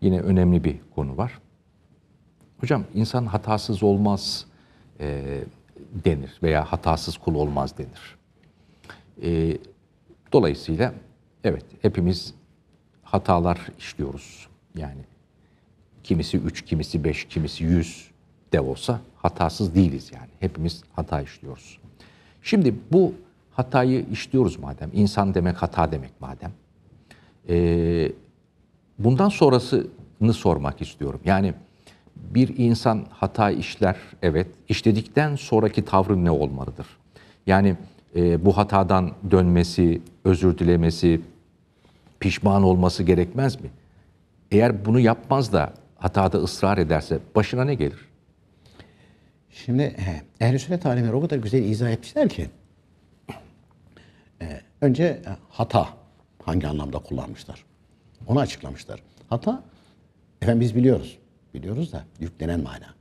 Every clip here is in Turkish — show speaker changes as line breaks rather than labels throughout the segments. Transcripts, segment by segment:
yine önemli bir konu var. Hocam insan hatasız olmaz e, denir veya hatasız kul olmaz denir. E, dolayısıyla evet hepimiz hatalar işliyoruz. Yani kimisi üç, kimisi beş, kimisi yüz dev olsa hatasız değiliz yani. Hepimiz hata işliyoruz. Şimdi bu hatayı işliyoruz madem. insan demek hata demek madem. Eee bundan sonrasını sormak istiyorum. Yani bir insan hata işler, evet. işledikten sonraki tavrı ne olmalıdır? Yani e, bu hatadan dönmesi, özür dilemesi, pişman olması gerekmez mi? Eğer bunu yapmaz da hatada ısrar ederse başına ne
gelir? Şimdi ehl-i sünnet alimleri o kadar güzel izah etmişler ki e, önce e, hata hangi anlamda kullanmışlar? Onu açıklamışlar. Hata, efendim biz biliyoruz. Biliyoruz da yüklenen mana.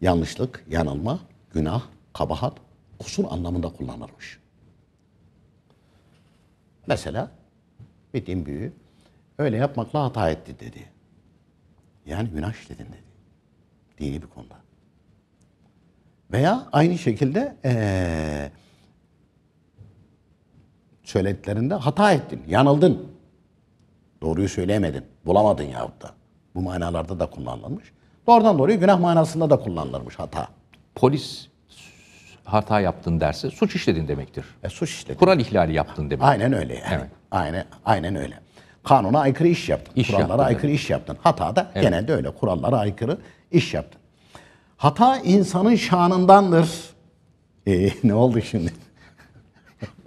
Yanlışlık, yanılma, günah, kabahat, kusur anlamında kullanılmış. Mesela bir din büyüğü öyle yapmakla hata etti dedi. Yani günah işledin dedi. Dini bir konuda. Veya aynı şekilde ee, söylediklerinde hata ettin, yanıldın Doğruyu söyleyemedin. Bulamadın yahut da. Bu manalarda da kullanılmış. Doğrudan doğruyu günah manasında da kullanılmış hata. Polis hata yaptın derse suç işledin demektir. E, suç işledin. Kural ihlali yaptın demek. Aynen öyle yani. Evet. Aynen, aynen öyle. Kanuna aykırı iş yaptın. İş kurallara yaptın aykırı demek. iş yaptın. Hata da evet. genelde öyle. Kurallara aykırı iş yaptın. Hata insanın şanındandır. Ee, ne oldu şimdi?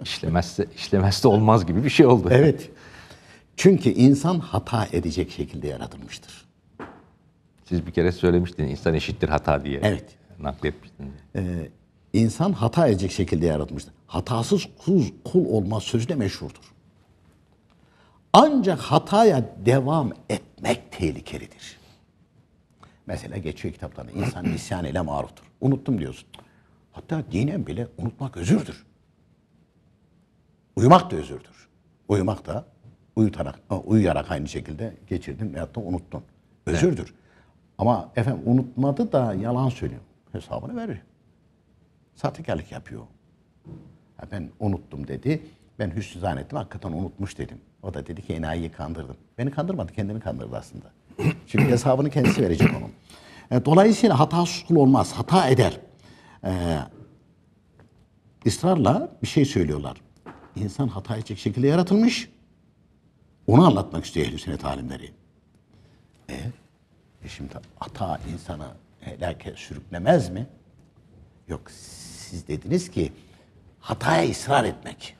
işlemezse işlemezse olmaz gibi bir şey oldu. Evet. Çünkü
insan hata edecek şekilde yaratılmıştır. Siz bir kere söylemiştiniz insan
eşittir hata diye. Evet. Nakletmiştiniz. Ee, insan hata edecek şekilde yaratılmıştır. Hatasız kul, kul olma sözü de meşhurdur. Ancak hataya devam etmek tehlikelidir. Mesela geçiyor kitaplarda insan isyan ile maruftur. Unuttum diyorsun. Hatta dinen bile unutmak özürdür. Uyumak da özürdür. Uyumak da uyutarak, uyuyarak aynı şekilde geçirdim veyahut da unuttun. Özürdür. Evet. Ama efendim unutmadı da yalan söylüyor. Hesabını verir. Sahtekarlık yapıyor. Ya ben unuttum dedi. Ben hüsnü zannettim. Hakikaten unutmuş dedim. O da dedi ki enayiyi kandırdım. Beni kandırmadı. Kendini kandırdı aslında. Çünkü hesabını kendisi verecek onun. E, dolayısıyla hata suskul olmaz. Hata eder. Ee, ısrarla bir şey söylüyorlar. İnsan hata edecek şekilde yaratılmış. Onu anlatmak istiyor ehl sünnet alimleri. E, e şimdi hata insana helake sürüklemez mi? Yok siz dediniz ki hataya ısrar etmek.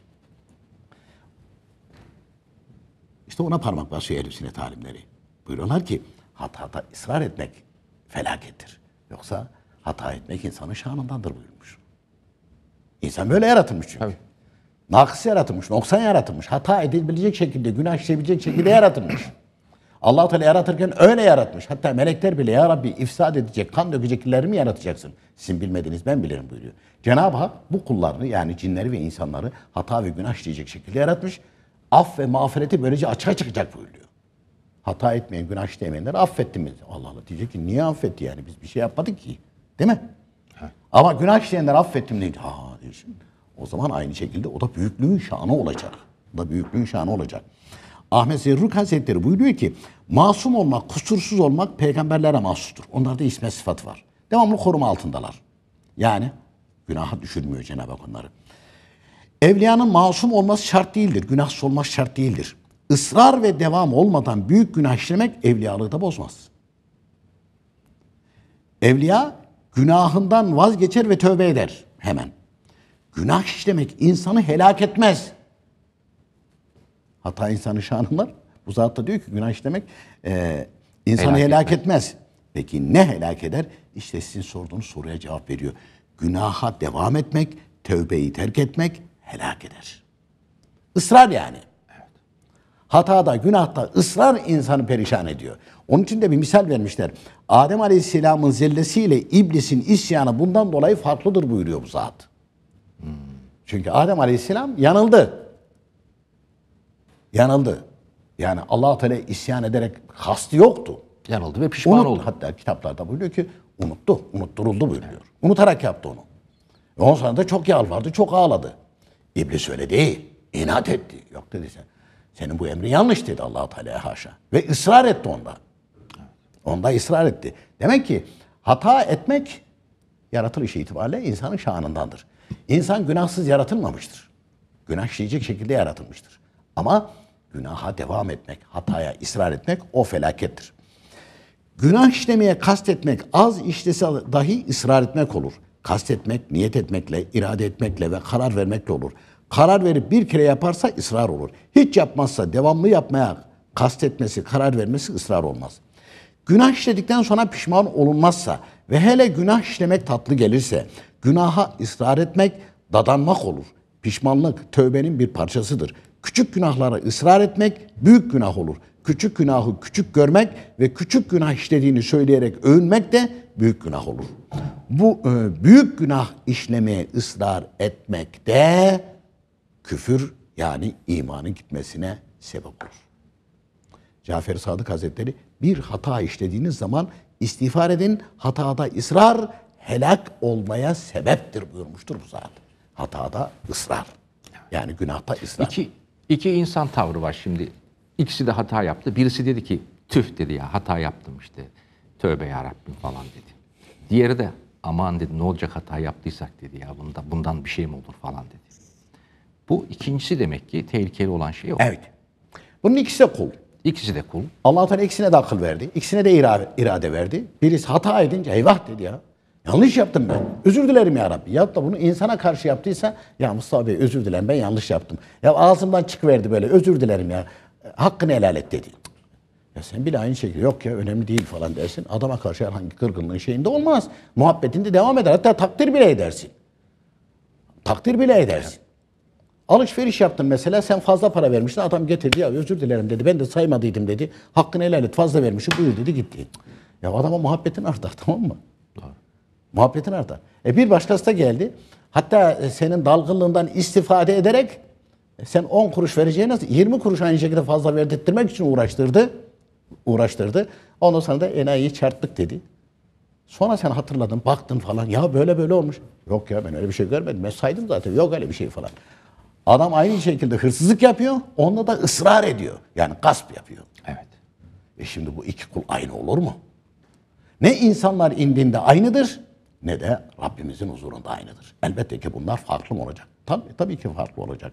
İşte ona parmak basıyor ehl sünnet alimleri. Buyuruyorlar ki hatada ısrar etmek felakettir. Yoksa hata etmek insanın şanındandır buyurmuş. İnsan böyle yaratılmış çünkü. Tabii. Nakıs yaratılmış, noksan yaratılmış, hata edilebilecek şekilde, günah işleyebilecek şekilde yaratılmış. allah Teala yaratırken öyle yaratmış. Hatta melekler bile ya Rabbi ifsad edecek, kan dökecekleri mi yaratacaksın? Sizin bilmediğiniz ben bilirim buyuruyor. Cenab-ı Hak bu kullarını yani cinleri ve insanları hata ve günah işleyecek şekilde yaratmış. Af ve mağfireti böylece açığa çıkacak buyuruyor. Hata etmeyen, günah işlemeyenleri affettimiz. Allah Allah diyecek ki niye affetti yani biz bir şey yapmadık ki. Değil mi? He. Ama günah işleyenleri affettim deyince ha diyorsun. O zaman aynı şekilde o da büyüklüğün şanı olacak. O da büyüklüğün şanı olacak. Ahmet Zerruk Hazretleri buyuruyor ki masum olmak, kusursuz olmak peygamberlere mahsustur. Onlarda isme sıfat var. Devamlı koruma altındalar. Yani günaha düşürmüyor Cenab-ı Hak onları. Evliyanın masum olması şart değildir. Günahsız olmak şart değildir. Israr ve devam olmadan büyük günah işlemek evliyalığı da bozmaz. Evliya günahından vazgeçer ve tövbe eder hemen. Günah işlemek insanı helak etmez. Hata insanı şanımlar. Bu zat da diyor ki günah işlemek e, insanı helak, helak etmez. etmez. Peki ne helak eder? İşte sizin sorduğunuz soruya cevap veriyor. Günaha devam etmek, tövbeyi terk etmek helak eder. Israr yani. Evet. Hatada, günahta ısrar insanı perişan ediyor. Onun için de bir misal vermişler. Adem Aleyhisselam'ın zellesiyle iblisin isyanı bundan dolayı farklıdır buyuruyor bu zat. Çünkü Adem Aleyhisselam yanıldı. Yanıldı. Yani allah Teala isyan ederek kastı yoktu. Yanıldı ve pişman Unuttu. oldu. Hatta kitaplarda buyuruyor ki unuttu, unutturuldu buyuruyor. Evet. Unutarak yaptı onu. Ve ondan sonra da çok yalvardı, çok ağladı. İblis öyle değil. İnat etti. Yok dedi sen. Senin bu emri yanlış dedi allah Teala haşa. Ve ısrar etti onda. Onda ısrar etti. Demek ki hata etmek yaratılış itibariyle insanın şanındandır. İnsan günahsız yaratılmamıştır. Günah işleyecek şekilde yaratılmıştır. Ama günaha devam etmek, hataya ısrar etmek o felakettir. Günah işlemeye kastetmek az işlese dahi ısrar etmek olur. Kastetmek, niyet etmekle, irade etmekle ve karar vermekle olur. Karar verip bir kere yaparsa ısrar olur. Hiç yapmazsa devamlı yapmaya kastetmesi, karar vermesi ısrar olmaz. Günah işledikten sonra pişman olunmazsa ve hele günah işlemek tatlı gelirse, Günaha ısrar etmek dadanmak olur. Pişmanlık tövbenin bir parçasıdır. Küçük günahlara ısrar etmek büyük günah olur. Küçük günahı küçük görmek ve küçük günah işlediğini söyleyerek övünmek de büyük günah olur. Bu e, büyük günah işlemeye ısrar etmek de küfür yani imanın gitmesine sebep olur. Cafer Sadık Hazretleri bir hata işlediğiniz zaman istiğfar edin, hatada ısrar helak olmaya sebeptir buyurmuştur bu zat. Hatada ısrar. Yani günahta ısrar. İki, iki insan tavrı var şimdi. İkisi de
hata yaptı. Birisi dedi ki tüh dedi ya hata yaptım işte. Tövbe ya Rabbim falan dedi. Diğeri de aman dedi ne olacak hata yaptıysak dedi ya bunda, bundan bir şey mi olur falan dedi.
Bu ikincisi demek ki tehlikeli olan şey o. Evet. Bunun ikisi de kul. İkisi de kul. Allah Teala ikisine de akıl verdi. İkisine de irade, irade verdi. Birisi hata edince eyvah dedi ya. Yanlış yaptım ben. Özür dilerim ya Rabbi. Ya da bunu insana karşı yaptıysa ya Mustafa Bey özür dilerim ben yanlış yaptım. Ya ağzımdan çıkıverdi böyle özür dilerim ya. Hakkını helal et dedi. Ya sen bile aynı şekilde yok ya önemli değil falan dersin. Adama karşı herhangi kırgınlığın şeyinde olmaz. Muhabbetinde devam eder. Hatta takdir bile edersin. Takdir bile edersin. Alışveriş yaptın mesela sen fazla para vermişsin adam getirdi ya özür dilerim dedi ben de saymadıydım dedi. Hakkını helal et fazla vermişim buyur dedi gitti. Ya adama muhabbetin artar tamam mı? Doğru. Muhabbetin artar. E bir başkası da geldi. Hatta e, senin dalgınlığından istifade ederek e, sen 10 kuruş vereceğine 20 kuruş aynı şekilde fazla verdirtmek için uğraştırdı. Uğraştırdı. Ondan sonra da enayiyi çarptık dedi. Sonra sen hatırladın, baktın falan. Ya böyle böyle olmuş. Yok ya ben öyle bir şey görmedim. Ben saydım zaten. Yok öyle bir şey falan. Adam aynı şekilde hırsızlık yapıyor. Onda da ısrar ediyor. Yani gasp yapıyor. Evet. E şimdi bu iki kul aynı olur mu? Ne insanlar indinde aynıdır ne de Rabbimizin huzurunda aynıdır. Elbette ki bunlar farklı mı olacak? Tabii, tabii ki farklı olacak.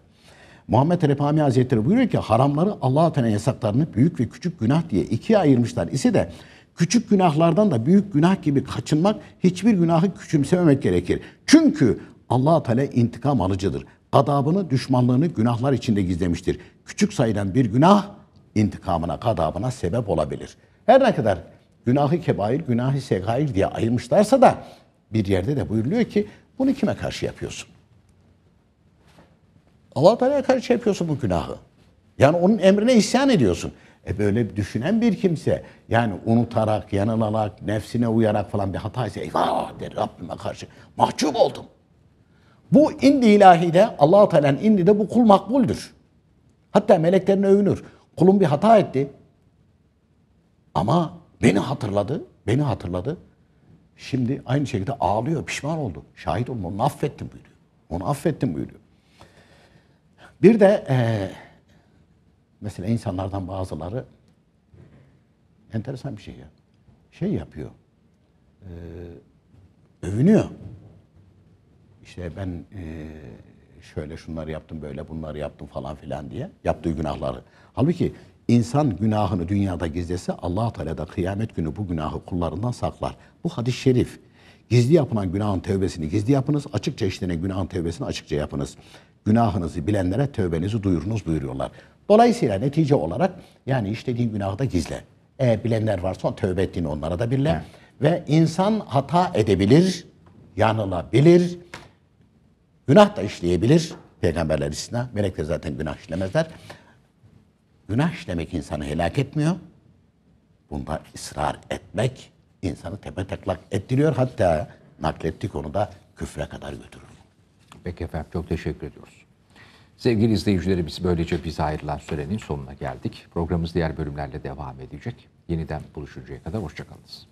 Muhammed Repami Hazretleri buyuruyor ki haramları Allah-u Teala yasaklarını büyük ve küçük günah diye ikiye ayırmışlar. İse de küçük günahlardan da büyük günah gibi kaçınmak, hiçbir günahı küçümsememek gerekir. Çünkü Allah-u Teala intikam alıcıdır. Gadabını, düşmanlığını günahlar içinde gizlemiştir. Küçük sayılan bir günah intikamına, gadabına sebep olabilir. Her ne kadar günahı kebair, günahı segair diye ayırmışlarsa da bir yerde de buyuruluyor ki bunu kime karşı yapıyorsun? allah Teala'ya karşı yapıyorsun bu günahı. Yani onun emrine isyan ediyorsun. E böyle düşünen bir kimse yani unutarak, yanılarak, nefsine uyarak falan bir hata ise eyvah der Rabbime karşı mahcup oldum. Bu indi ilahide allah Teala'nın indi de bu kul makbuldür. Hatta meleklerin övünür. Kulum bir hata etti. Ama beni hatırladı, beni hatırladı. Şimdi aynı şekilde ağlıyor, pişman oldu. Şahit olma, onu affettim buyuruyor. Onu affettim buyuruyor. Bir de e, mesela insanlardan bazıları enteresan bir şey ya. Şey yapıyor. E, övünüyor. İşte ben e, şöyle şunları yaptım, böyle bunları yaptım falan filan diye. Yaptığı günahları. Halbuki İnsan günahını dünyada gizlese allah Teala da kıyamet günü bu günahı kullarından saklar. Bu hadis-i şerif. Gizli yapılan günahın tövbesini gizli yapınız, açıkça işlenen günahın tövbesini açıkça yapınız. Günahınızı bilenlere tövbenizi duyurunuz buyuruyorlar. Dolayısıyla netice olarak yani işlediğin günahı da gizle. Eğer bilenler varsa tövbe ettiğini onlara da bile. Ve insan hata edebilir, yanılabilir, günah da işleyebilir. Peygamberler istisna, melekler zaten günah işlemezler. Günah demek insanı helak etmiyor. Bunda ısrar etmek insanı tepe taklak ettiriyor. Hatta naklettik onu da küfre kadar götürür. Peki efendim çok teşekkür
ediyoruz. Sevgili izleyicilerimiz böylece bize ayrılan sürenin sonuna geldik. Programımız diğer bölümlerle devam edecek. Yeniden buluşuncaya kadar hoşçakalınız.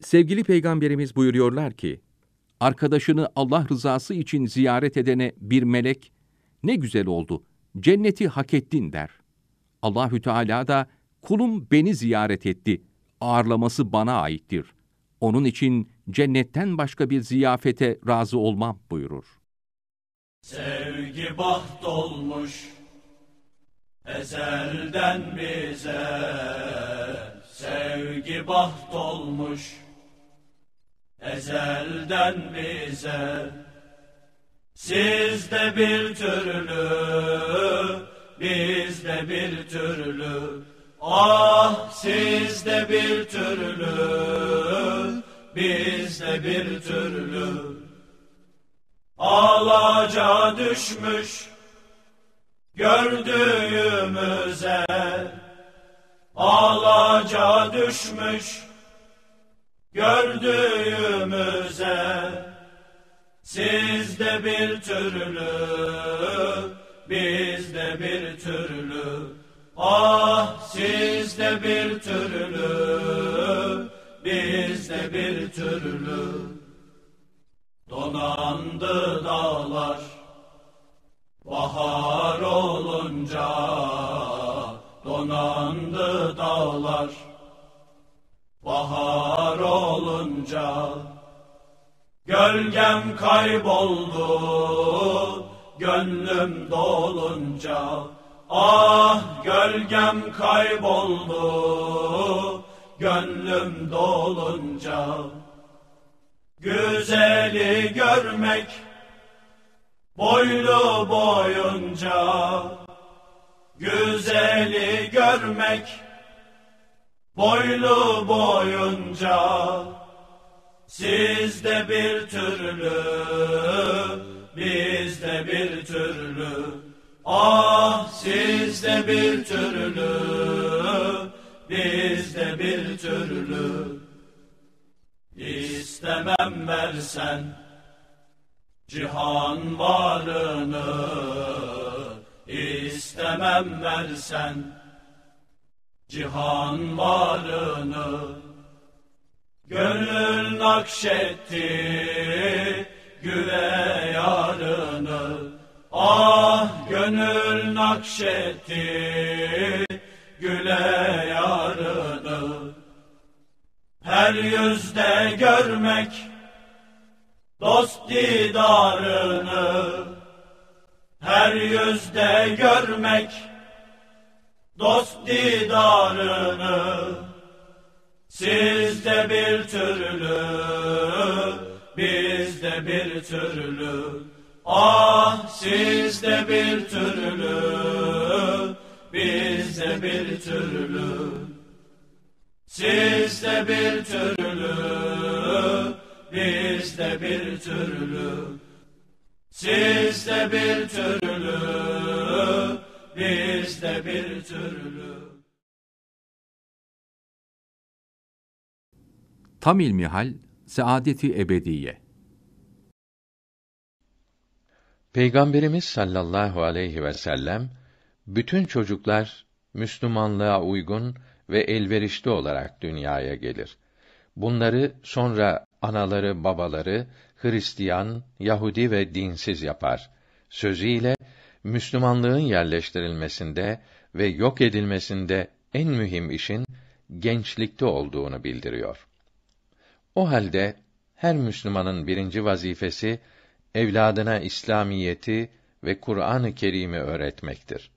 Sevgili Peygamberimiz buyuruyorlar ki, arkadaşını Allah rızası için ziyaret edene bir melek ne güzel oldu. Cenneti hak ettin der. Allahü Teala da kulum beni ziyaret etti. Ağırlaması bana aittir. Onun için cennetten başka bir ziyafete razı olmam buyurur.
Sevgi baht olmuş ezelden bize sevgi baht olmuş ezelden bize siz de bir türlü, biz de bir türlü, ah siz de bir türlü, biz de bir türlü. Alaca düşmüş gördüğümüze, alaca düşmüş
gördüğümüze.
Siz de bir türlü, biz de bir türlü. Ah siz de bir türlü, biz de bir türlü. Donandı dağlar, bahar olunca donandı dağlar. Bahar olunca Gölgem kayboldu gönlüm dolunca Ah gölgem kayboldu gönlüm dolunca Güzeli görmek boylu boyunca Güzeli görmek boylu boyunca siz de bir türlü, biz de bir türlü. Ah siz de bir türlü, biz de bir türlü. İstemem versen cihan varını, İstemem versen cihan varını.
Gönül
nakşetti güve yarını Ah gönül nakşetti güle yarını Her yüzde görmek dost didarını Her yüzde görmek dost didarını siz de bir türlü, biz de bir türlü. Ah siz de bir türlü, biz de bir türlü. Siz de bir türlü, biz de bir türlü. Siz de bir türlü, biz de bir türlü.
Tam ilmihal, saadeti ebediye.
Peygamberimiz sallallahu aleyhi ve sellem, bütün çocuklar Müslümanlığa uygun ve elverişli olarak dünyaya gelir. Bunları sonra anaları, babaları Hristiyan, Yahudi ve dinsiz yapar. Sözüyle Müslümanlığın yerleştirilmesinde ve yok edilmesinde en mühim işin gençlikte olduğunu bildiriyor. O halde her Müslümanın birinci vazifesi evladına İslamiyeti ve Kur'an-ı Kerim'i öğretmektir.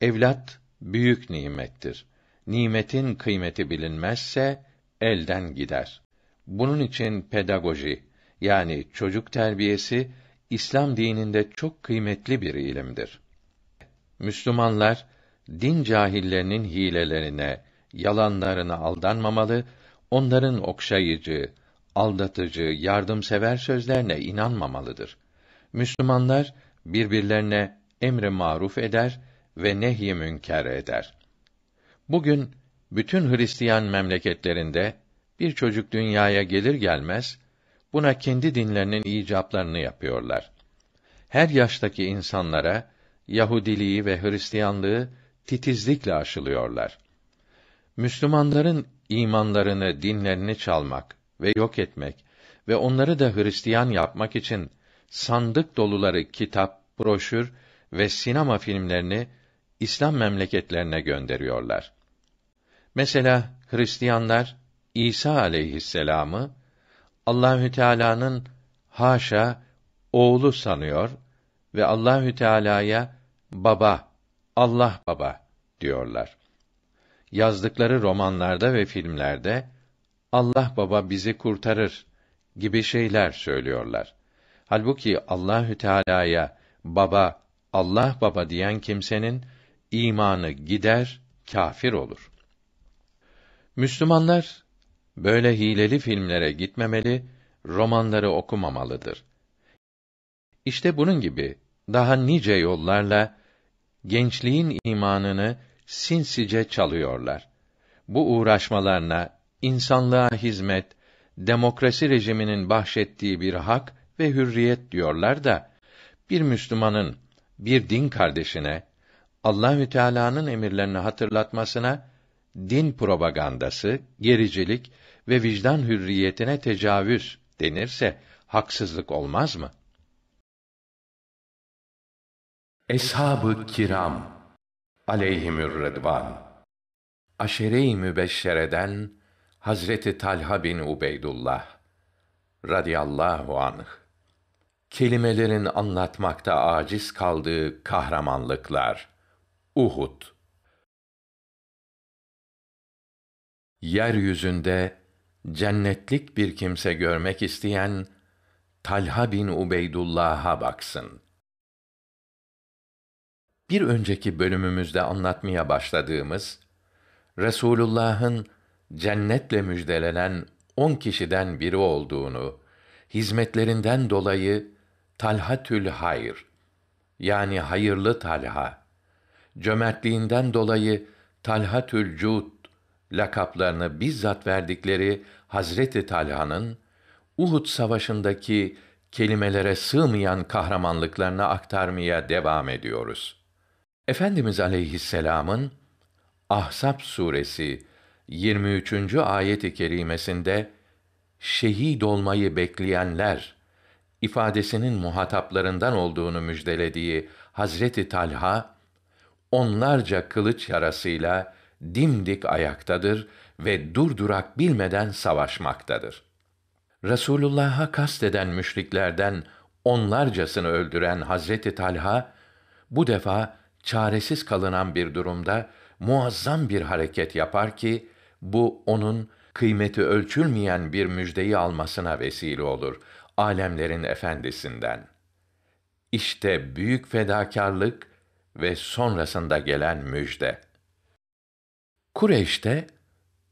Evlat büyük nimettir. Nimetin kıymeti bilinmezse elden gider. Bunun için pedagoji yani çocuk terbiyesi İslam dininde çok kıymetli bir ilimdir. Müslümanlar din cahillerinin hilelerine, yalanlarına aldanmamalı onların okşayıcı, aldatıcı, yardımsever sözlerine inanmamalıdır. Müslümanlar birbirlerine emri maruf eder ve nehy münker eder. Bugün bütün Hristiyan memleketlerinde bir çocuk dünyaya gelir gelmez buna kendi dinlerinin icablarını yapıyorlar. Her yaştaki insanlara Yahudiliği ve Hristiyanlığı titizlikle aşılıyorlar. Müslümanların imanlarını, dinlerini çalmak ve yok etmek ve onları da Hristiyan yapmak için sandık doluları kitap, broşür ve sinema filmlerini İslam memleketlerine gönderiyorlar. Mesela Hristiyanlar İsa aleyhisselamı Allahü Teala'nın haşa oğlu sanıyor ve Allahü Teala'ya baba, Allah baba diyorlar yazdıkları romanlarda ve filmlerde Allah Baba bizi kurtarır gibi şeyler söylüyorlar. Halbuki Allahü Teala'ya baba Allah baba diyen kimsenin imanı gider, kafir olur. Müslümanlar böyle hileli filmlere gitmemeli, romanları okumamalıdır. İşte bunun gibi daha nice yollarla gençliğin imanını sinsice çalıyorlar. Bu uğraşmalarına insanlığa hizmet, demokrasi rejiminin bahşettiği bir hak ve hürriyet diyorlar da bir Müslümanın bir din kardeşine Allahü Teala'nın emirlerini hatırlatmasına din propagandası, gericilik ve vicdan hürriyetine tecavüz denirse haksızlık olmaz mı? Eshab-ı Kiram aleyhimür redvan. Aşere-i Mübeşşere'den Hazreti Talha bin Ubeydullah radıyallahu anh kelimelerin anlatmakta aciz kaldığı kahramanlıklar. Uhud. Yeryüzünde cennetlik bir kimse görmek isteyen Talha bin Ubeydullah'a baksın bir önceki bölümümüzde anlatmaya başladığımız Resulullah'ın cennetle müjdelenen on kişiden biri olduğunu, hizmetlerinden dolayı Talhatül Hayr yani hayırlı Talha, cömertliğinden dolayı Talhatül Cud lakaplarını bizzat verdikleri Hazreti Talha'nın Uhud savaşındaki kelimelere sığmayan kahramanlıklarını aktarmaya devam ediyoruz. Efendimiz aleyhisselam'ın Ahsap suresi 23. ayet-i kerimesinde şehit olmayı bekleyenler ifadesinin muhataplarından olduğunu müjdelediği Hazreti Talha onlarca kılıç yarasıyla dimdik ayaktadır ve durdurak bilmeden savaşmaktadır. Resulullah'a kasteden müşriklerden onlarcasını öldüren Hazreti Talha bu defa çaresiz kalınan bir durumda muazzam bir hareket yapar ki bu onun kıymeti ölçülmeyen bir müjdeyi almasına vesile olur alemlerin efendisinden. İşte büyük fedakarlık ve sonrasında gelen müjde. Kureyş'te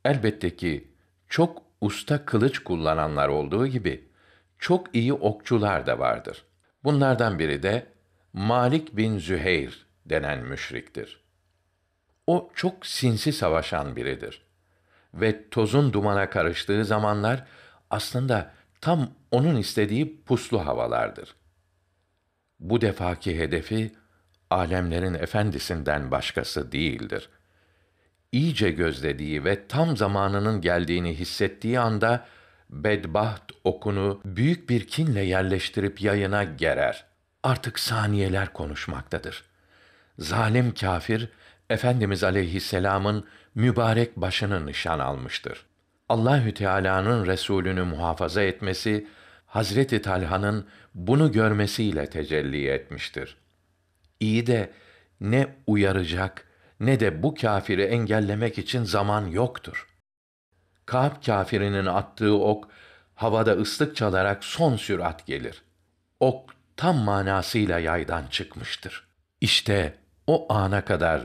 elbette ki çok usta kılıç kullananlar olduğu gibi çok iyi okçular da vardır. Bunlardan biri de Malik bin Züheyr denen müşriktir. O çok sinsi savaşan biridir. Ve tozun dumana karıştığı zamanlar aslında tam onun istediği puslu havalardır. Bu defaki hedefi alemlerin efendisinden başkası değildir. İyice gözlediği ve tam zamanının geldiğini hissettiği anda bedbaht okunu büyük bir kinle yerleştirip yayına gerer. Artık saniyeler konuşmaktadır.'' zalim kafir Efendimiz Aleyhisselam'ın mübarek başını nişan almıştır. Allahü Teala'nın Resulünü muhafaza etmesi Hazreti Talha'nın bunu görmesiyle tecelli etmiştir. İyi de ne uyaracak ne de bu kafiri engellemek için zaman yoktur. Kâb kafirinin attığı ok havada ıslık çalarak son sürat gelir. Ok tam manasıyla yaydan çıkmıştır. İşte o ana kadar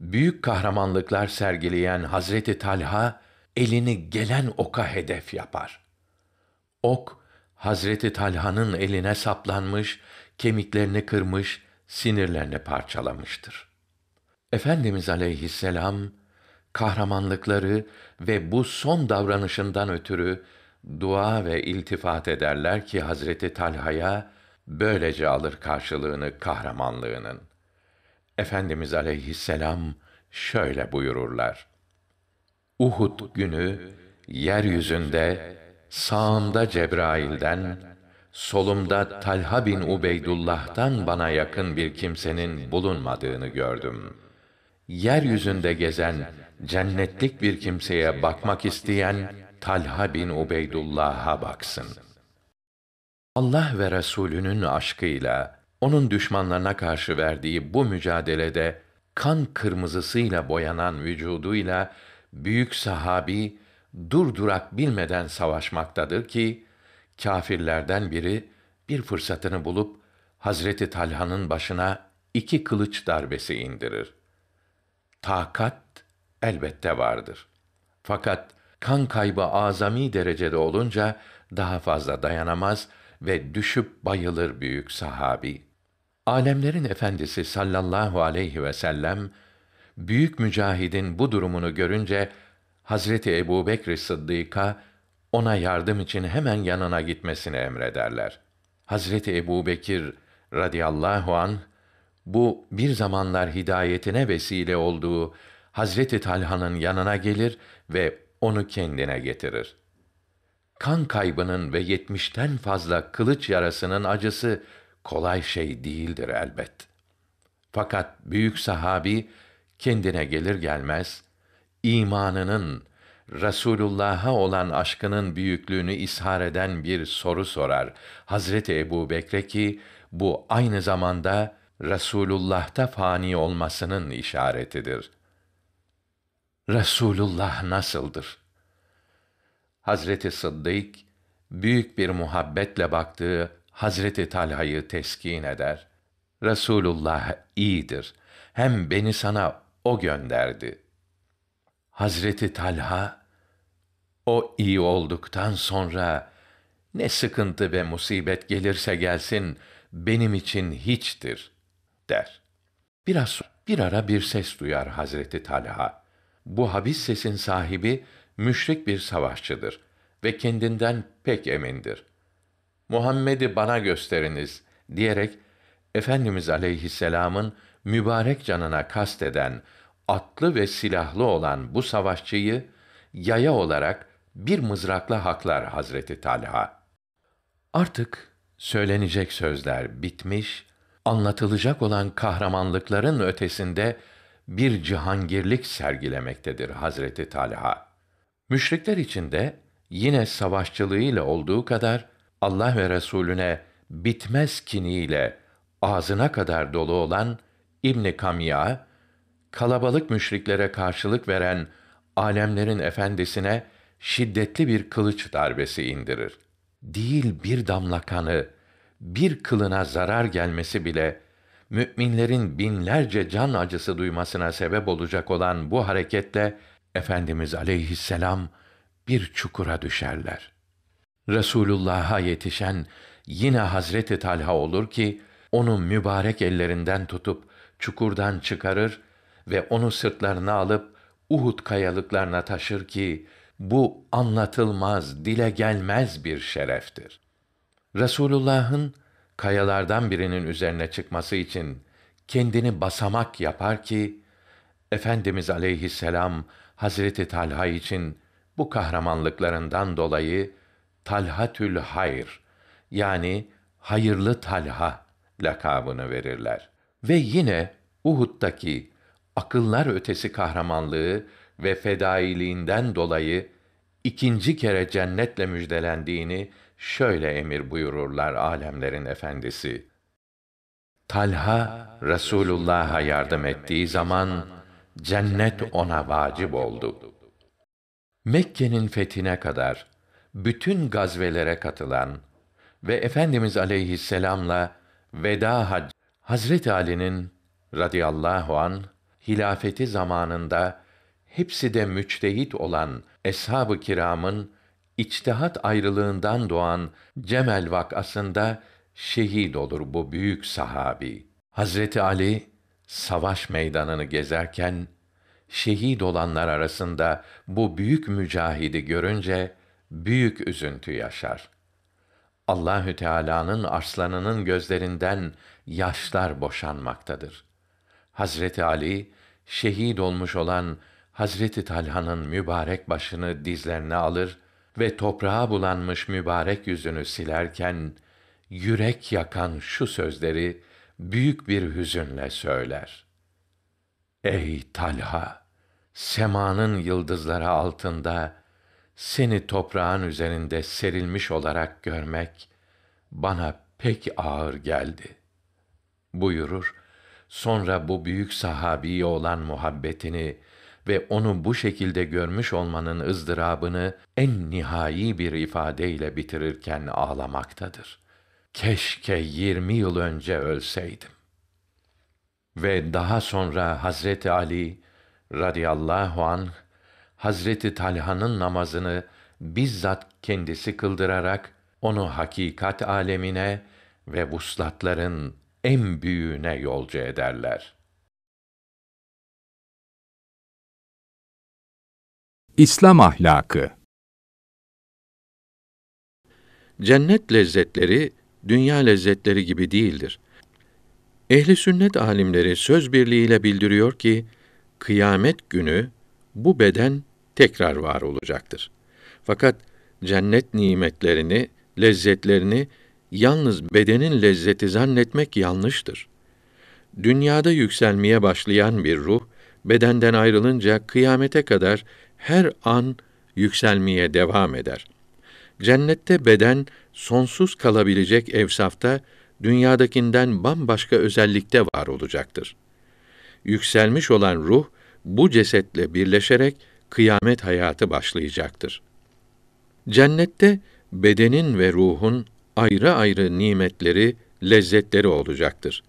büyük kahramanlıklar sergileyen Hazreti Talha elini gelen oka hedef yapar. Ok Hazreti Talha'nın eline saplanmış, kemiklerini kırmış, sinirlerini parçalamıştır. Efendimiz aleyhisselam kahramanlıkları ve bu son davranışından ötürü dua ve iltifat ederler ki Hazreti Talha'ya böylece alır karşılığını kahramanlığının. Efendimiz aleyhisselam şöyle buyururlar. Uhud günü yeryüzünde sağımda Cebrail'den, solumda Talha bin Ubeydullah'tan bana yakın bir kimsenin bulunmadığını gördüm. Yeryüzünde gezen, cennetlik bir kimseye bakmak isteyen Talha bin Ubeydullah'a baksın. Allah ve Resulünün aşkıyla, onun düşmanlarına karşı verdiği bu mücadelede kan kırmızısıyla boyanan vücuduyla büyük sahabi durdurak bilmeden savaşmaktadır ki kâfirlerden biri bir fırsatını bulup Hazreti Talha'nın başına iki kılıç darbesi indirir. Takat elbette vardır. Fakat kan kaybı azami derecede olunca daha fazla dayanamaz ve düşüp bayılır büyük sahabi. Alemlerin efendisi sallallahu aleyhi ve sellem büyük mücahidin bu durumunu görünce Hazreti Ebubekr Sıddık'a ona yardım için hemen yanına gitmesini emrederler. Hazreti Ebubekir radıyallahu an bu bir zamanlar hidayetine vesile olduğu Hazreti Talha'nın yanına gelir ve onu kendine getirir. Kan kaybının ve yetmişten fazla kılıç yarasının acısı kolay şey değildir elbet. Fakat büyük sahabi kendine gelir gelmez imanının Resulullah'a olan aşkının büyüklüğünü ishar eden bir soru sorar Hazreti Ebu Bekre ki bu aynı zamanda Resulullah'ta fani olmasının işaretidir. Resulullah nasıldır? Hazreti Sıddık büyük bir muhabbetle baktığı Hazreti Talha'yı teskin eder. Resulullah iyidir. Hem beni sana o gönderdi. Hazreti Talha o iyi olduktan sonra ne sıkıntı ve musibet gelirse gelsin benim için hiçtir der. Biraz bir ara bir ses duyar Hazreti Talha. Bu habis sesin sahibi müşrik bir savaşçıdır ve kendinden pek emindir. Muhammed'i bana gösteriniz diyerek Efendimiz aleyhisselamın mübarek canına kasteden atlı ve silahlı olan bu savaşçıyı yaya olarak bir mızrakla haklar Hazreti Talha. Artık söylenecek sözler bitmiş, anlatılacak olan kahramanlıkların ötesinde bir cihangirlik sergilemektedir Hazreti Talha. Müşrikler içinde yine savaşçılığıyla olduğu kadar Allah ve Resulüne bitmez kiniyle ağzına kadar dolu olan İbn Kamya, kalabalık müşriklere karşılık veren alemlerin efendisine şiddetli bir kılıç darbesi indirir. Değil bir damla kanı, bir kılına zarar gelmesi bile müminlerin binlerce can acısı duymasına sebep olacak olan bu hareketle Efendimiz aleyhisselam bir çukura düşerler. Resulullah'a yetişen yine Hazreti Talha olur ki onu mübarek ellerinden tutup çukurdan çıkarır ve onu sırtlarına alıp Uhud kayalıklarına taşır ki bu anlatılmaz, dile gelmez bir şereftir. Resulullah'ın kayalardan birinin üzerine çıkması için kendini basamak yapar ki Efendimiz aleyhisselam Hazreti Talha için bu kahramanlıklarından dolayı Talhatül Hayr yani hayırlı Talha lakabını verirler. Ve yine Uhud'daki akıllar ötesi kahramanlığı ve fedailiğinden dolayı ikinci kere cennetle müjdelendiğini şöyle emir buyururlar alemlerin efendisi. Talha Resulullah'a yardım ettiği zaman cennet ona vacip oldu. Mekke'nin fethine kadar bütün gazvelere katılan ve Efendimiz aleyhisselamla veda hac Hazreti Ali'nin radıyallahu an hilafeti zamanında hepsi de müçtehit olan eshab-ı kiramın içtihat ayrılığından doğan Cemel vakasında şehit olur bu büyük sahabi. Hazreti Ali savaş meydanını gezerken şehit olanlar arasında bu büyük mücahidi görünce büyük üzüntü yaşar. Allahü Teala'nın arslanının gözlerinden yaşlar boşanmaktadır. Hazreti Ali şehit olmuş olan Hazreti Talha'nın mübarek başını dizlerine alır ve toprağa bulanmış mübarek yüzünü silerken yürek yakan şu sözleri büyük bir hüzünle söyler. Ey Talha, semanın yıldızları altında seni toprağın üzerinde serilmiş olarak görmek bana pek ağır geldi. Buyurur, sonra bu büyük sahabiye olan muhabbetini ve onu bu şekilde görmüş olmanın ızdırabını en nihai bir ifadeyle bitirirken ağlamaktadır. Keşke 20 yıl önce ölseydim. Ve daha sonra Hazreti Ali radıyallahu anh Hazreti Talha'nın namazını bizzat kendisi kıldırarak onu hakikat alemine ve vuslatların en büyüğüne yolcu ederler.
İslam ahlakı
Cennet lezzetleri dünya lezzetleri gibi değildir. Ehli sünnet alimleri söz birliğiyle bildiriyor ki kıyamet günü bu beden tekrar var olacaktır. Fakat cennet nimetlerini, lezzetlerini yalnız bedenin lezzeti zannetmek yanlıştır. Dünyada yükselmeye başlayan bir ruh bedenden ayrılınca kıyamete kadar her an yükselmeye devam eder. Cennette beden sonsuz kalabilecek evsafta dünyadakinden bambaşka özellikte var olacaktır. Yükselmiş olan ruh bu cesetle birleşerek kıyamet hayatı başlayacaktır. Cennette bedenin ve ruhun ayrı ayrı nimetleri, lezzetleri olacaktır.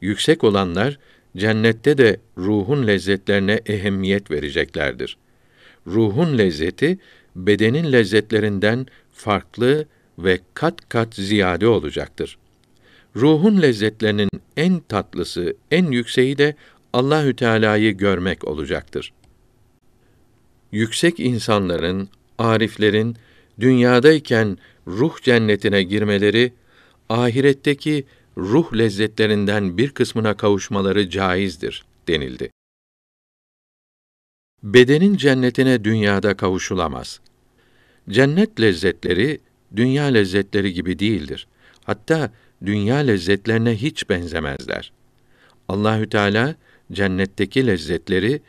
Yüksek olanlar cennette de ruhun lezzetlerine ehemmiyet vereceklerdir. Ruhun lezzeti bedenin lezzetlerinden farklı ve kat kat ziyade olacaktır. Ruhun lezzetlerinin en tatlısı, en yükseği de Allahü Teala'yı görmek olacaktır yüksek insanların, ariflerin dünyadayken ruh cennetine girmeleri, ahiretteki ruh lezzetlerinden bir kısmına kavuşmaları caizdir denildi. Bedenin cennetine dünyada kavuşulamaz. Cennet lezzetleri dünya lezzetleri gibi değildir. Hatta dünya lezzetlerine hiç benzemezler. Allahü Teala cennetteki lezzetleri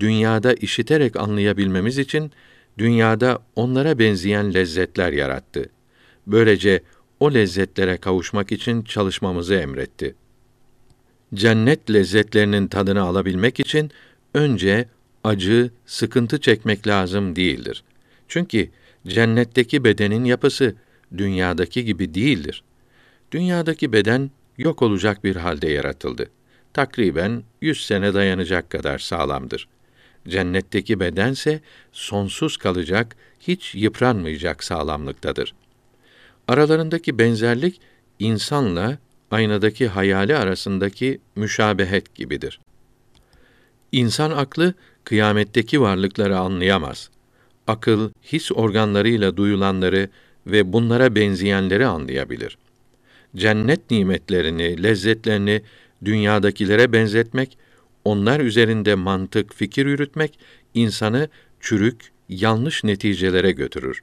dünyada işiterek anlayabilmemiz için dünyada onlara benzeyen lezzetler yarattı. Böylece o lezzetlere kavuşmak için çalışmamızı emretti. Cennet lezzetlerinin tadını alabilmek için önce acı, sıkıntı çekmek lazım değildir. Çünkü cennetteki bedenin yapısı dünyadaki gibi değildir. Dünyadaki beden yok olacak bir halde yaratıldı. Takriben 100 sene dayanacak kadar sağlamdır. Cennetteki bedense sonsuz kalacak, hiç yıpranmayacak sağlamlıktadır. Aralarındaki benzerlik insanla aynadaki hayali arasındaki müşabehet gibidir. İnsan aklı kıyametteki varlıkları anlayamaz. Akıl his organlarıyla duyulanları ve bunlara benzeyenleri anlayabilir. Cennet nimetlerini, lezzetlerini dünyadakilere benzetmek onlar üzerinde mantık, fikir yürütmek insanı çürük, yanlış neticelere götürür.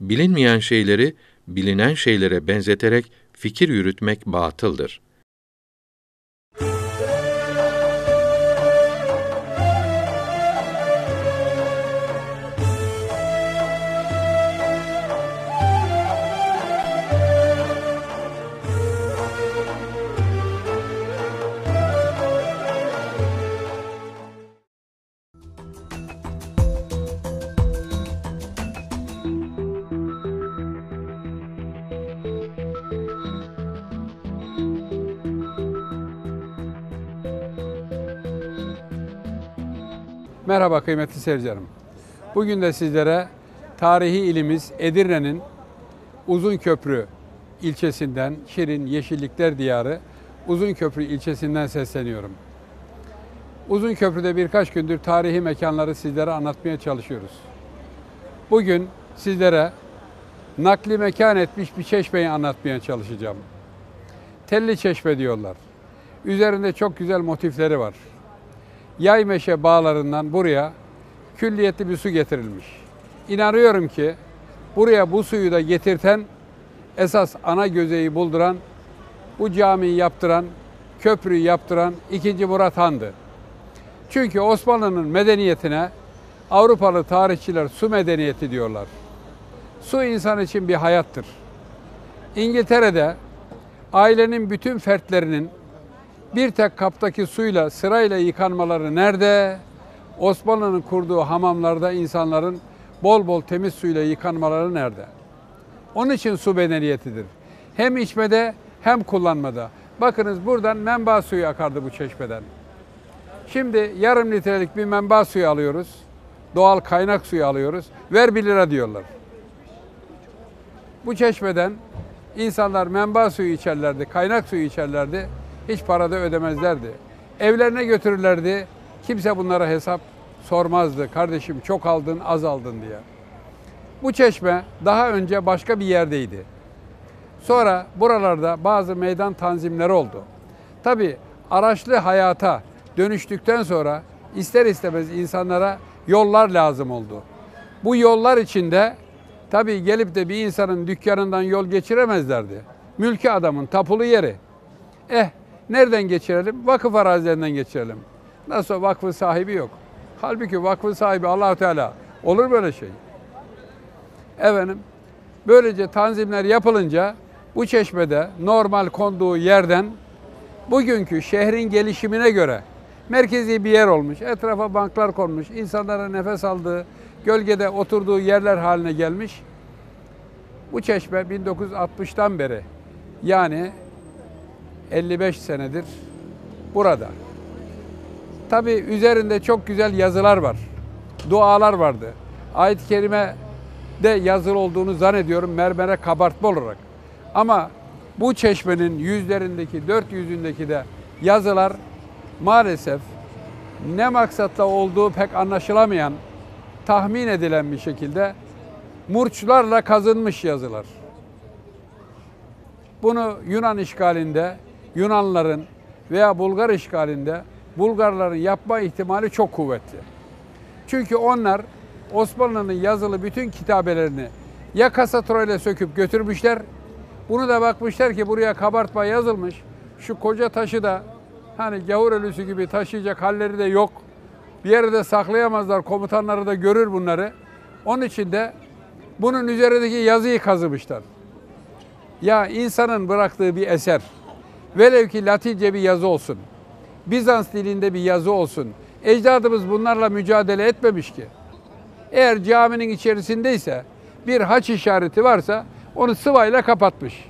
Bilinmeyen şeyleri bilinen şeylere benzeterek fikir yürütmek batıldır.
Merhaba kıymetli seyircilerim. Bugün de sizlere tarihi ilimiz Edirne'nin Uzun Köprü ilçesinden, Şirin Yeşillikler Diyarı Köprü ilçesinden sesleniyorum. Uzun Köprü'de birkaç gündür tarihi mekanları sizlere anlatmaya çalışıyoruz. Bugün sizlere nakli mekan etmiş bir çeşmeyi anlatmaya çalışacağım. Telli çeşme diyorlar. Üzerinde çok güzel motifleri var. Yaymeşe bağlarından buraya külliyetli bir su getirilmiş. İnanıyorum ki buraya bu suyu da getirten esas ana gözeyi bulduran, bu camiyi yaptıran, köprüyü yaptıran 2. Murat Han'dı. Çünkü Osmanlı'nın medeniyetine Avrupalı tarihçiler su medeniyeti diyorlar. Su insan için bir hayattır. İngiltere'de ailenin bütün fertlerinin bir tek kaptaki suyla sırayla yıkanmaları nerede? Osmanlı'nın kurduğu hamamlarda insanların bol bol temiz suyla yıkanmaları nerede? Onun için su bedeniyetidir. Hem içmede hem kullanmada. Bakınız buradan menba suyu akardı bu çeşmeden. Şimdi yarım litrelik bir menba suyu alıyoruz. Doğal kaynak suyu alıyoruz. Ver 1 lira diyorlar. Bu çeşmeden insanlar menba suyu içerlerdi, kaynak suyu içerlerdi hiç para da ödemezlerdi. Evlerine götürürlerdi. Kimse bunlara hesap sormazdı. Kardeşim çok aldın, az aldın diye. Bu çeşme daha önce başka bir yerdeydi. Sonra buralarda bazı meydan tanzimleri oldu. Tabi araçlı hayata dönüştükten sonra ister istemez insanlara yollar lazım oldu. Bu yollar içinde tabi gelip de bir insanın dükkanından yol geçiremezlerdi. Mülkü adamın tapulu yeri. Eh Nereden geçirelim? Vakıf arazilerinden geçirelim. Nasıl vakfı sahibi yok. Halbuki vakfı sahibi Allah Teala. Olur böyle şey. Efendim, böylece tanzimler yapılınca bu çeşmede normal konduğu yerden bugünkü şehrin gelişimine göre merkezi bir yer olmuş. Etrafa banklar konmuş. insanlara nefes aldığı, gölgede oturduğu yerler haline gelmiş. Bu çeşme 1960'tan beri yani 55 senedir burada. Tabi üzerinde çok güzel yazılar var. Dualar vardı. Ayet-i Kerime de yazılı olduğunu zannediyorum mermere kabartma olarak. Ama bu çeşmenin yüzlerindeki, dört yüzündeki de yazılar maalesef ne maksatla olduğu pek anlaşılamayan, tahmin edilen bir şekilde murçlarla kazınmış yazılar. Bunu Yunan işgalinde Yunanların veya Bulgar işgalinde Bulgarların yapma ihtimali çok kuvvetli. Çünkü onlar Osmanlı'nın yazılı bütün kitabelerini ya kasatro ile söküp götürmüşler. Bunu da bakmışlar ki buraya kabartma yazılmış. Şu koca taşı da hani gavur ölüsü gibi taşıyacak halleri de yok. Bir yerde saklayamazlar. Komutanları da görür bunları. Onun için de bunun üzerindeki yazıyı kazımışlar. Ya insanın bıraktığı bir eser Velev ki Latince bir yazı olsun. Bizans dilinde bir yazı olsun. Ecdadımız bunlarla mücadele etmemiş ki. Eğer caminin içerisindeyse bir haç işareti varsa onu sıvayla kapatmış.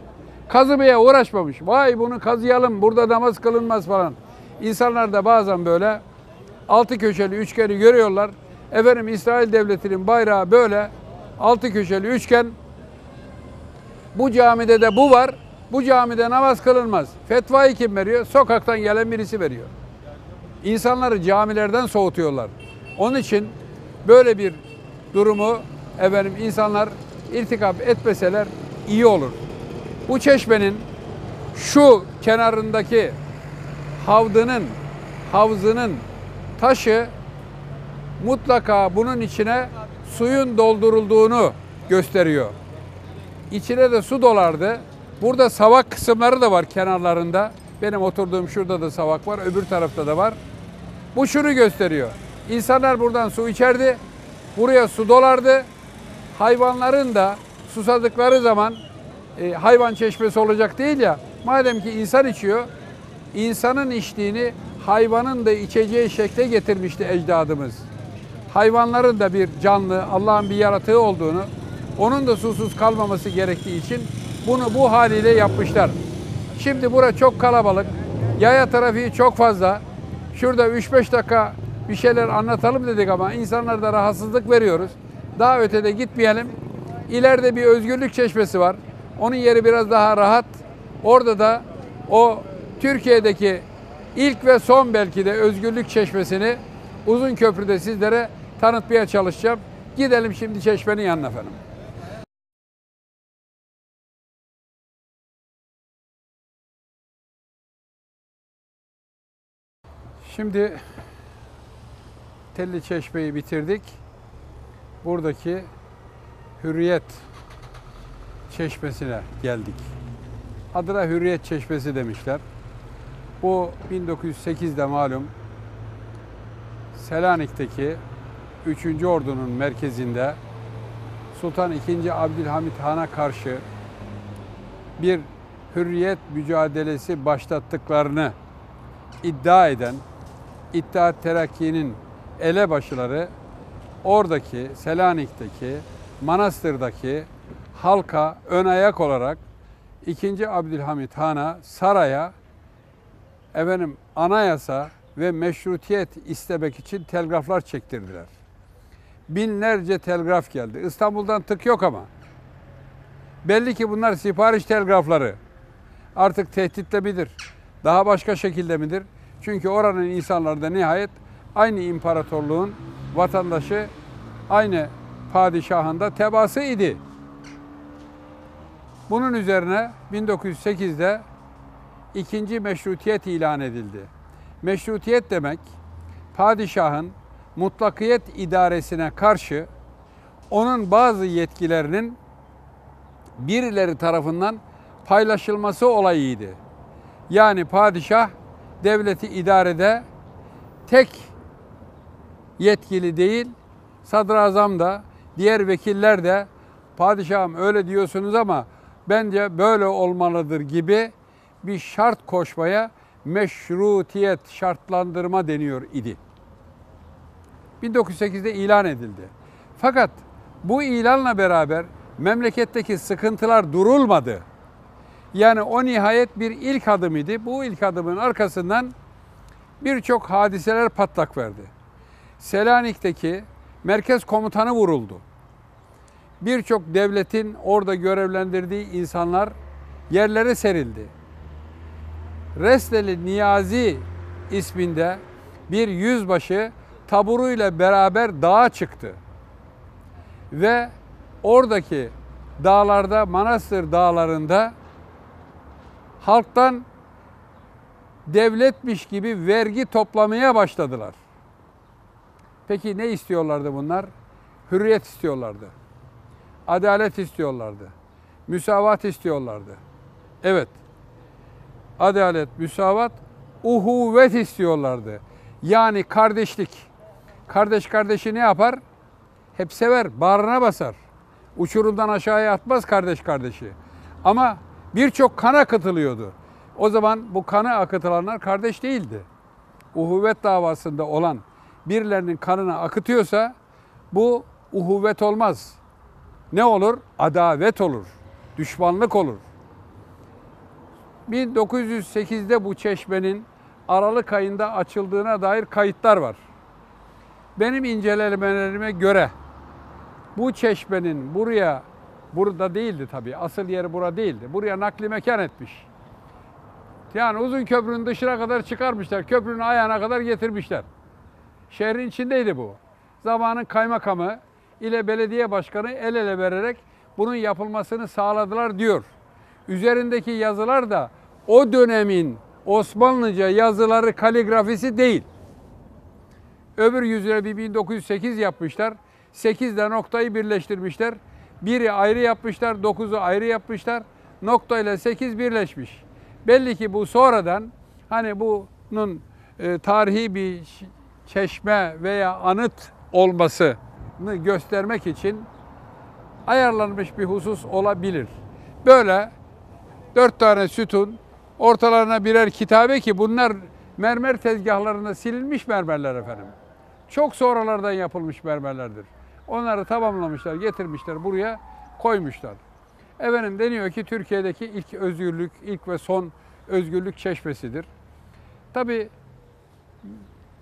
Kazımaya uğraşmamış. Vay bunu kazıyalım burada namaz kılınmaz falan. İnsanlar da bazen böyle altı köşeli üçgeni görüyorlar. Efendim İsrail Devleti'nin bayrağı böyle altı köşeli üçgen. Bu camide de bu var. Bu camide namaz kılınmaz. Fetvayı kim veriyor? Sokaktan gelen birisi veriyor. İnsanları camilerden soğutuyorlar. Onun için böyle bir durumu efendim insanlar irtikap etmeseler iyi olur. Bu çeşmenin şu kenarındaki havdının, havzının taşı mutlaka bunun içine suyun doldurulduğunu gösteriyor. İçine de su dolardı. Burada savak kısımları da var kenarlarında. Benim oturduğum şurada da savak var, öbür tarafta da var. Bu şunu gösteriyor. İnsanlar buradan su içerdi, buraya su dolardı. Hayvanların da susadıkları zaman e, hayvan çeşmesi olacak değil ya. Madem ki insan içiyor, insanın içtiğini hayvanın da içeceği şekle getirmişti ecdadımız. Hayvanların da bir canlı, Allah'ın bir yaratığı olduğunu, onun da susuz kalmaması gerektiği için bunu bu haliyle yapmışlar. Şimdi bura çok kalabalık. Yaya trafiği çok fazla. Şurada 3-5 dakika bir şeyler anlatalım dedik ama insanlara da rahatsızlık veriyoruz. Daha ötede gitmeyelim. İleride bir özgürlük çeşmesi var. Onun yeri biraz daha rahat. Orada da o Türkiye'deki ilk ve son belki de özgürlük çeşmesini uzun köprüde sizlere tanıtmaya çalışacağım. Gidelim şimdi çeşmenin yanına efendim. Şimdi Telli Çeşme'yi bitirdik. Buradaki Hürriyet Çeşmesi'ne geldik. Adına Hürriyet Çeşmesi demişler. Bu 1908'de malum Selanik'teki 3. Ordu'nun merkezinde Sultan II. Abdülhamit Han'a karşı bir hürriyet mücadelesi başlattıklarını iddia eden İttihat Terakki'nin elebaşıları oradaki, Selanik'teki, Manastır'daki halka ön ayak olarak 2. Abdülhamit Han'a saraya efendim anayasa ve meşrutiyet istemek için telgraflar çektirdiler. Binlerce telgraf geldi. İstanbul'dan tık yok ama. Belli ki bunlar sipariş telgrafları. Artık tehditle midir? Daha başka şekilde midir? Çünkü oranın insanları da nihayet aynı imparatorluğun vatandaşı, aynı padişahında tebası idi. Bunun üzerine 1908'de ikinci meşrutiyet ilan edildi. Meşrutiyet demek padişahın mutlakiyet idaresine karşı onun bazı yetkilerinin birileri tarafından paylaşılması olayıydı. Yani padişah devleti idarede tek yetkili değil, sadrazam da, diğer vekiller de padişahım öyle diyorsunuz ama bence böyle olmalıdır gibi bir şart koşmaya meşrutiyet şartlandırma deniyor idi. 1908'de ilan edildi. Fakat bu ilanla beraber memleketteki sıkıntılar durulmadı. Yani o nihayet bir ilk adım idi. Bu ilk adımın arkasından birçok hadiseler patlak verdi. Selanik'teki merkez komutanı vuruldu. Birçok devletin orada görevlendirdiği insanlar yerlere serildi. Resneli Niyazi isminde bir yüzbaşı taburuyla beraber dağa çıktı. Ve oradaki dağlarda, Manastır dağlarında halktan devletmiş gibi vergi toplamaya başladılar. Peki ne istiyorlardı bunlar? Hürriyet istiyorlardı. Adalet istiyorlardı. Müsavat istiyorlardı. Evet. Adalet, müsavat, uhuvet istiyorlardı. Yani kardeşlik. Kardeş kardeşi ne yapar? Hep sever, bağrına basar. Uçurumdan aşağıya atmaz kardeş kardeşi. Ama birçok kan akıtılıyordu. O zaman bu kanı akıtılanlar kardeş değildi. Uhuvvet davasında olan birilerinin kanına akıtıyorsa bu uhuvvet olmaz. Ne olur? Adavet olur. Düşmanlık olur. 1908'de bu çeşmenin Aralık ayında açıldığına dair kayıtlar var. Benim incelemelerime göre bu çeşmenin buraya Burada değildi tabii. Asıl yeri bura değildi. Buraya nakli mekan etmiş. Yani uzun köprünün dışına kadar çıkarmışlar. Köprünün ayağına kadar getirmişler. Şehrin içindeydi bu. Zamanın kaymakamı ile belediye başkanı el ele vererek bunun yapılmasını sağladılar diyor. Üzerindeki yazılar da o dönemin Osmanlıca yazıları kaligrafisi değil. Öbür yüzüne 1908 yapmışlar. 8 ile noktayı birleştirmişler. Biri ayrı yapmışlar, dokuzu ayrı yapmışlar. Nokta ile sekiz birleşmiş. Belli ki bu sonradan hani bunun e, tarihi bir çeşme veya anıt olmasını göstermek için ayarlanmış bir husus olabilir. Böyle dört tane sütun, ortalarına birer kitabe ki bunlar mermer tezgahlarında silinmiş mermerler efendim. Çok sonralardan yapılmış mermerlerdir. Onları tamamlamışlar, getirmişler buraya koymuşlar. Efendim deniyor ki Türkiye'deki ilk özgürlük, ilk ve son özgürlük çeşmesidir. Tabi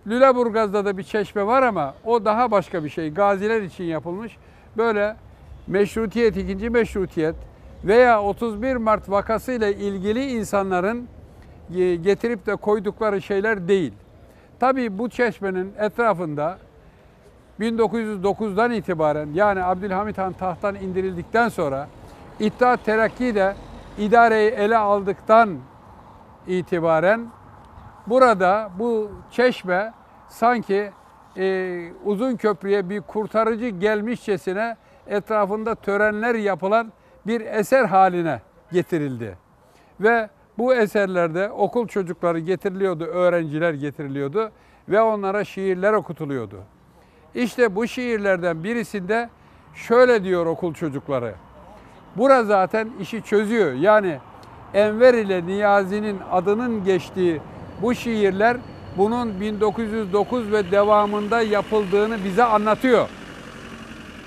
Lüleburgaz'da da bir çeşme var ama o daha başka bir şey. Gaziler için yapılmış. Böyle meşrutiyet, ikinci meşrutiyet veya 31 Mart vakasıyla ilgili insanların e, getirip de koydukları şeyler değil. Tabi bu çeşmenin etrafında 1909'dan itibaren yani Abdülhamit Han tahttan indirildikten sonra İttihat Terakki de idareyi ele aldıktan itibaren burada bu çeşme sanki e, uzun köprüye bir kurtarıcı gelmişçesine etrafında törenler yapılan bir eser haline getirildi. Ve bu eserlerde okul çocukları getiriliyordu, öğrenciler getiriliyordu ve onlara şiirler okutuluyordu. İşte bu şiirlerden birisinde şöyle diyor okul çocukları. Bura zaten işi çözüyor. Yani Enver ile Niyazi'nin adının geçtiği bu şiirler bunun 1909 ve devamında yapıldığını bize anlatıyor.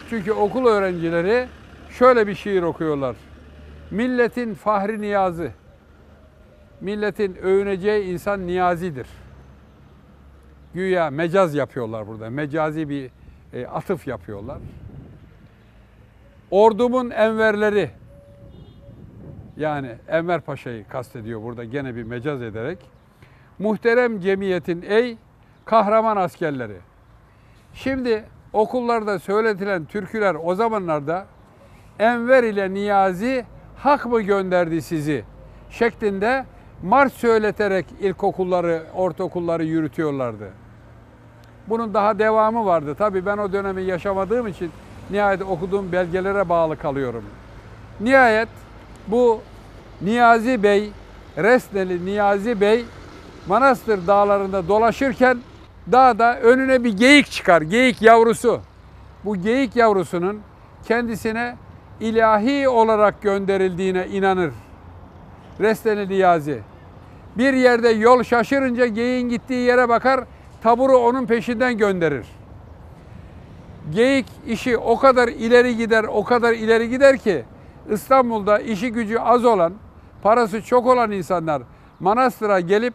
Çünkü okul öğrencileri şöyle bir şiir okuyorlar. Milletin fahri Niyazi, Milletin övüneceği insan niyazidir. Güya mecaz yapıyorlar burada. Mecazi bir e, atıf yapıyorlar. Ordumun enverleri yani Enver Paşa'yı kastediyor burada gene bir mecaz ederek. Muhterem cemiyetin ey kahraman askerleri. Şimdi okullarda söyletilen türküler o zamanlarda Enver ile Niyazi hak mı gönderdi sizi şeklinde mars söyleterek ilkokulları, ortaokulları yürütüyorlardı. Bunun daha devamı vardı. Tabii ben o dönemi yaşamadığım için nihayet okuduğum belgelere bağlı kalıyorum. Nihayet bu Niyazi Bey, Resneli Niyazi Bey Manastır dağlarında dolaşırken dağda önüne bir geyik çıkar. Geyik yavrusu. Bu geyik yavrusunun kendisine ilahi olarak gönderildiğine inanır. Resneli Niyazi. Bir yerde yol şaşırınca geyin gittiği yere bakar, taburu onun peşinden gönderir. Geyik işi o kadar ileri gider, o kadar ileri gider ki İstanbul'da işi gücü az olan, parası çok olan insanlar manastıra gelip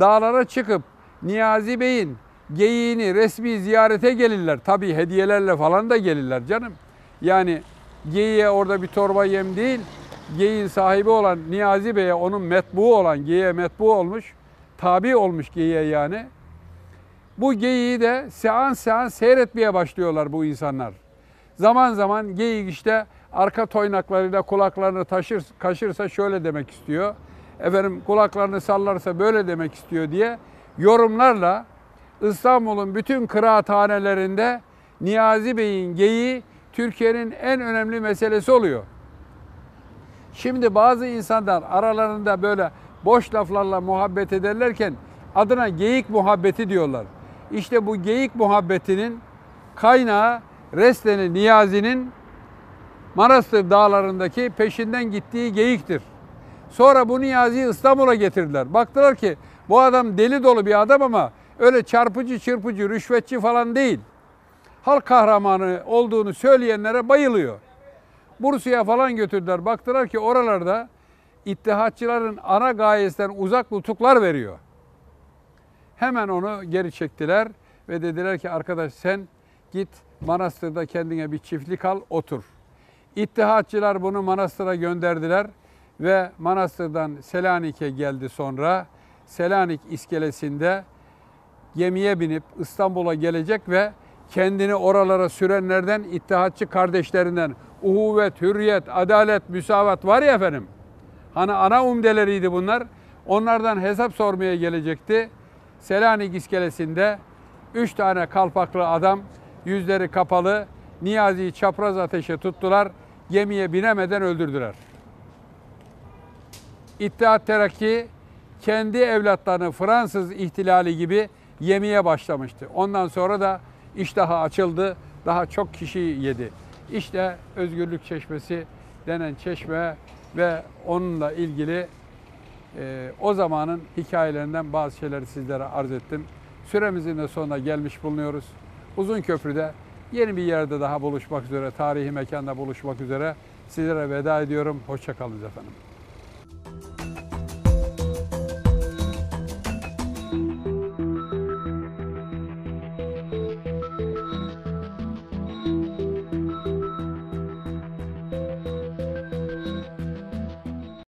dağlara çıkıp Niyazi Bey'in geyiğini resmi ziyarete gelirler. Tabii hediyelerle falan da gelirler canım. Yani geyiğe orada bir torba yem değil, geyiğin sahibi olan Niyazi Bey'e onun metbu olan, geyiğe metbu olmuş, tabi olmuş geyiğe yani. Bu geyiği de sean sean seyretmeye başlıyorlar bu insanlar. Zaman zaman geyik işte arka toynaklarıyla kulaklarını taşır, kaşırsa şöyle demek istiyor. Efendim kulaklarını sallarsa böyle demek istiyor diye yorumlarla İstanbul'un bütün kıraathanelerinde Niyazi Bey'in geyiği Türkiye'nin en önemli meselesi oluyor. Şimdi bazı insanlar aralarında böyle boş laflarla muhabbet ederlerken adına geyik muhabbeti diyorlar. İşte bu geyik muhabbetinin kaynağı Resteni Niyazi'nin Manastır dağlarındaki peşinden gittiği geyiktir. Sonra bu Niyazi'yi İstanbul'a getirdiler. Baktılar ki bu adam deli dolu bir adam ama öyle çarpıcı çırpıcı, rüşvetçi falan değil. Halk kahramanı olduğunu söyleyenlere bayılıyor. Bursa'ya falan götürdüler. Baktılar ki oralarda ittihatçıların ana gayesinden uzak nutuklar veriyor. Hemen onu geri çektiler ve dediler ki arkadaş sen git manastırda kendine bir çiftlik al otur. İttihatçılar bunu manastıra gönderdiler ve manastırdan Selanik'e geldi sonra. Selanik iskelesinde gemiye binip İstanbul'a gelecek ve kendini oralara sürenlerden ittihatçı kardeşlerinden uhuvvet, hürriyet, adalet, müsavat var ya efendim. Hani ana umdeleriydi bunlar. Onlardan hesap sormaya gelecekti. Selanik iskelesinde 3 tane kalpaklı adam yüzleri kapalı Niyazi'yi çapraz ateşe tuttular. Gemiye binemeden öldürdüler. İttihat Terakki kendi evlatlarını Fransız ihtilali gibi yemeye başlamıştı. Ondan sonra da iştahı açıldı. Daha çok kişi yedi. İşte Özgürlük Çeşmesi denen çeşme ve onunla ilgili e, o zamanın hikayelerinden bazı şeyleri sizlere arz ettim. Süremizin de sonuna gelmiş bulunuyoruz. Uzun Köprü'de yeni bir yerde daha buluşmak üzere, tarihi mekanda buluşmak üzere sizlere veda ediyorum. Hoşçakalınız efendim.